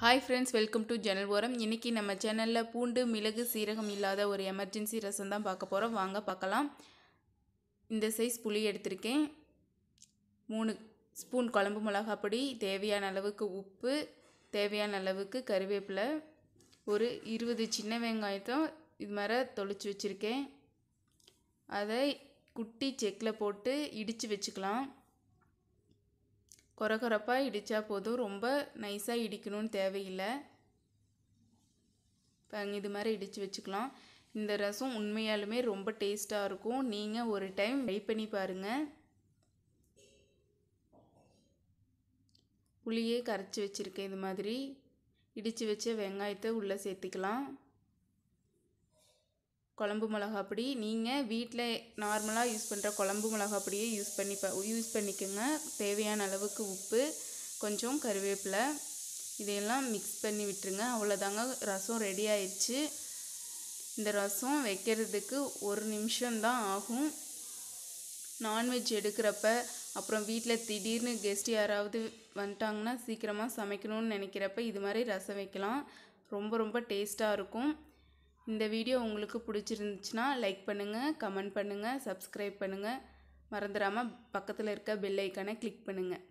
hi friends welcome to Jannal Oram இன்றைக்கி நம்ம சேனலில் பூண்டு மிளகு சீரகம் இல்லாத ஒரு எமர்ஜென்சி ரசம் தான் பார்க்க போகிறோம் வாங்க பார்க்கலாம் இந்த சைஸ் புளி எடுத்திருக்கேன் மூணு ஸ்பூன் குழம்பு மிளகா பொடி தேவையான அளவுக்கு உப்பு தேவையான அளவுக்கு கருவேப்பிலை ஒரு இருபது சின்ன வெங்காயத்தை இது மாதிரி தொளிச்சு வச்சுருக்கேன் அதை குட்டி செக்கில் போட்டு இடித்து வச்சுக்கலாம் குறகுறப்பாக இடித்தா போதும் ரொம்ப நைஸாக இடிக்கணும்னு தேவையில்லை இப்போ இது மாதிரி இடித்து வச்சுக்கலாம் இந்த ரசம் உண்மையாலுமே ரொம்ப டேஸ்ட்டாக இருக்கும் நீங்கள் ஒரு டைம் ட்ரை பண்ணி பாருங்கள் புளியே கரைச்சி வச்சுருக்கேன் இது மாதிரி இடித்து வச்ச வெங்காயத்தை உள்ளே சேர்த்துக்கலாம் குழம்பு மிளகா பொடி நீங்கள் வீட்டில் நார்மலாக யூஸ் பண்ணுற குழம்பு மிளகா யூஸ் பண்ணி ப யூஸ் பண்ணிக்கோங்க தேவையான அளவுக்கு உப்பு கொஞ்சம் கருவேப்பிலை இதையெல்லாம் மிக்ஸ் பண்ணி விட்டுருங்க அவ்வளோதாங்க ரசம் ரெடி ஆயிடுச்சு இந்த ரசம் வைக்கிறதுக்கு ஒரு நிமிஷம்தான் ஆகும் நான்வெஜ் எடுக்கிறப்ப அப்புறம் வீட்டில் திடீர்னு கெஸ்ட் யாராவது வந்துட்டாங்கன்னா சீக்கிரமாக சமைக்கணும்னு நினைக்கிறப்ப இது மாதிரி ரசம் வைக்கலாம் ரொம்ப ரொம்ப டேஸ்ட்டாக இருக்கும் இந்த வீடியோ உங்களுக்கு பிடிச்சிருந்துச்சுன்னா லைக் பண்ணுங்கள் கமெண்ட் பண்ணுங்கள் சப்ஸ்கிரைப் பண்ணுங்கள் மறந்துடாமல் பக்கத்தில் இருக்க பெல் ஐக்கானை கிளிக் பண்ணுங்கள்